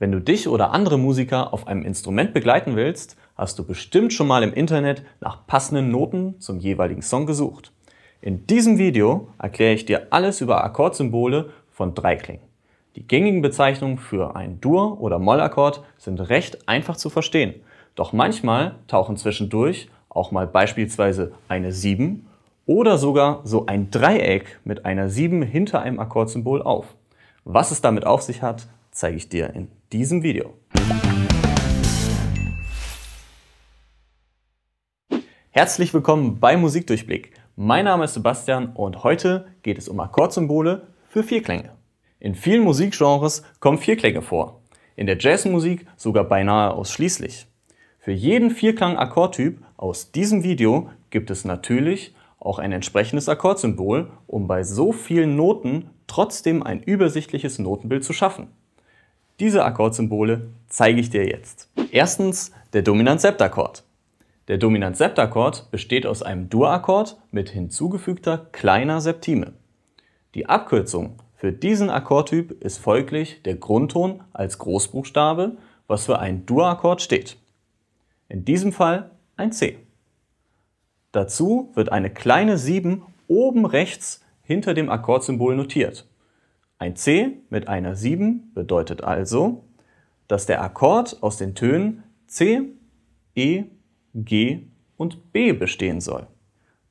Wenn du dich oder andere Musiker auf einem Instrument begleiten willst, hast du bestimmt schon mal im Internet nach passenden Noten zum jeweiligen Song gesucht. In diesem Video erkläre ich dir alles über Akkordsymbole von Dreiklingen. Die gängigen Bezeichnungen für einen Dur- oder Mollakkord sind recht einfach zu verstehen. Doch manchmal tauchen zwischendurch auch mal beispielsweise eine 7 oder sogar so ein Dreieck mit einer 7 hinter einem Akkordsymbol auf. Was es damit auf sich hat, zeige ich dir in diesem Video. Herzlich willkommen bei Musikdurchblick. Mein Name ist Sebastian und heute geht es um Akkordsymbole für Vierklänge. In vielen Musikgenres kommen Vierklänge vor. In der Jazzmusik sogar beinahe ausschließlich. Für jeden Vierklang-Akkordtyp aus diesem Video gibt es natürlich auch ein entsprechendes Akkordsymbol, um bei so vielen Noten trotzdem ein übersichtliches Notenbild zu schaffen. Diese Akkordsymbole zeige ich dir jetzt. Erstens der Dominant-Septakkord. Der Dominant-Septakkord besteht aus einem Dur-Akkord mit hinzugefügter kleiner Septime. Die Abkürzung für diesen Akkordtyp ist folglich der Grundton als Großbuchstabe, was für einen Dur-Akkord steht. In diesem Fall ein C. Dazu wird eine kleine 7 oben rechts hinter dem Akkordsymbol notiert. Ein C mit einer 7 bedeutet also, dass der Akkord aus den Tönen C, E, G und B bestehen soll.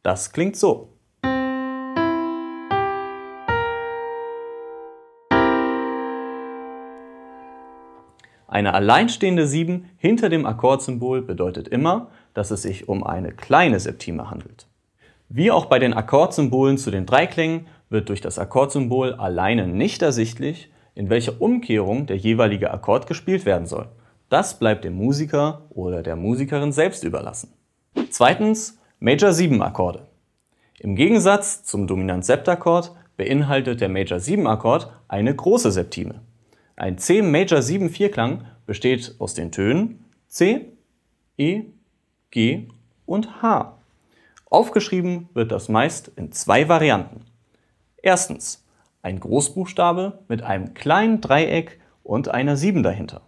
Das klingt so. Eine alleinstehende 7 hinter dem Akkordsymbol bedeutet immer, dass es sich um eine kleine Septime handelt. Wie auch bei den Akkordsymbolen zu den Dreiklängen wird durch das Akkordsymbol alleine nicht ersichtlich, in welcher Umkehrung der jeweilige Akkord gespielt werden soll. Das bleibt dem Musiker oder der Musikerin selbst überlassen. Zweitens Major 7 Akkorde. Im Gegensatz zum dominant sept akkord beinhaltet der Major 7 Akkord eine große Septime. Ein C Major 7 Vierklang besteht aus den Tönen C, E, G und H. Aufgeschrieben wird das meist in zwei Varianten. Erstens ein Großbuchstabe mit einem kleinen Dreieck und einer 7 dahinter.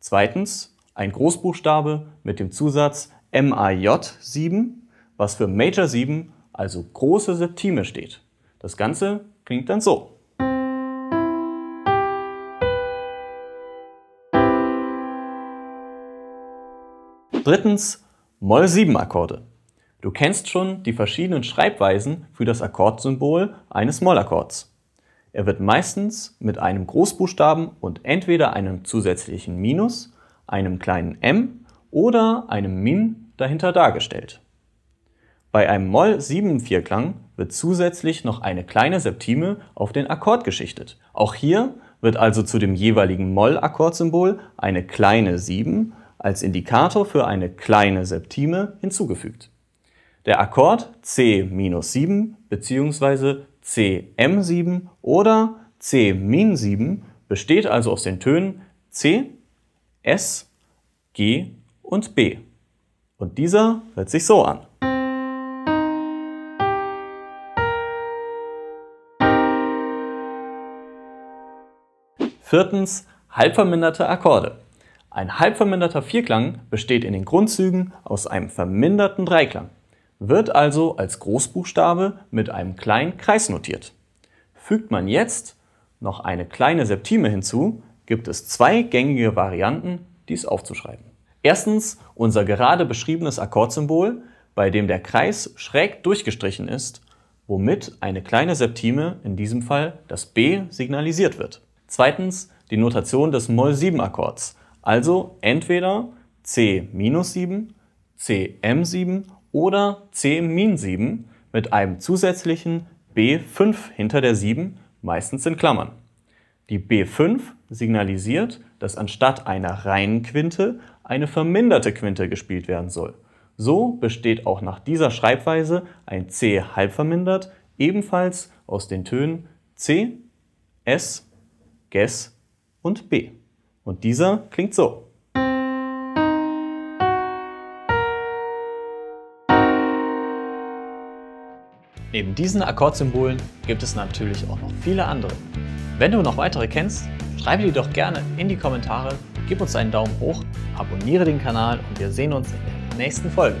Zweitens ein Großbuchstabe mit dem Zusatz MAJ7, was für Major 7, also große Septime steht. Das Ganze klingt dann so. Drittens Moll-7-Akkorde. Du kennst schon die verschiedenen Schreibweisen für das Akkordsymbol eines Mollakkords. Er wird meistens mit einem Großbuchstaben und entweder einem zusätzlichen Minus, einem kleinen m oder einem min dahinter dargestellt. Bei einem Moll 7 Vierklang wird zusätzlich noch eine kleine Septime auf den Akkord geschichtet. Auch hier wird also zu dem jeweiligen Moll-Akkordsymbol eine kleine 7 als Indikator für eine kleine Septime hinzugefügt. Der Akkord C-7 bzw. Cm7 oder C-7 besteht also aus den Tönen C, S, G und B. Und dieser hört sich so an. Viertens, halbverminderte Akkorde. Ein halbverminderter Vierklang besteht in den Grundzügen aus einem verminderten Dreiklang wird also als Großbuchstabe mit einem kleinen Kreis notiert. Fügt man jetzt noch eine kleine Septime hinzu, gibt es zwei gängige Varianten, dies aufzuschreiben. Erstens unser gerade beschriebenes Akkordsymbol, bei dem der Kreis schräg durchgestrichen ist, womit eine kleine Septime, in diesem Fall das B, signalisiert wird. Zweitens die Notation des Moll-7-Akkords, also entweder C-7, CM7 oder C min 7 mit einem zusätzlichen B5 hinter der 7, meistens in Klammern. Die B5 signalisiert, dass anstatt einer reinen Quinte eine verminderte Quinte gespielt werden soll. So besteht auch nach dieser Schreibweise ein C halb vermindert, ebenfalls aus den Tönen C, S, Ges und B. Und dieser klingt so. Neben diesen Akkordsymbolen gibt es natürlich auch noch viele andere. Wenn du noch weitere kennst, schreibe die doch gerne in die Kommentare, gib uns einen Daumen hoch, abonniere den Kanal und wir sehen uns in der nächsten Folge.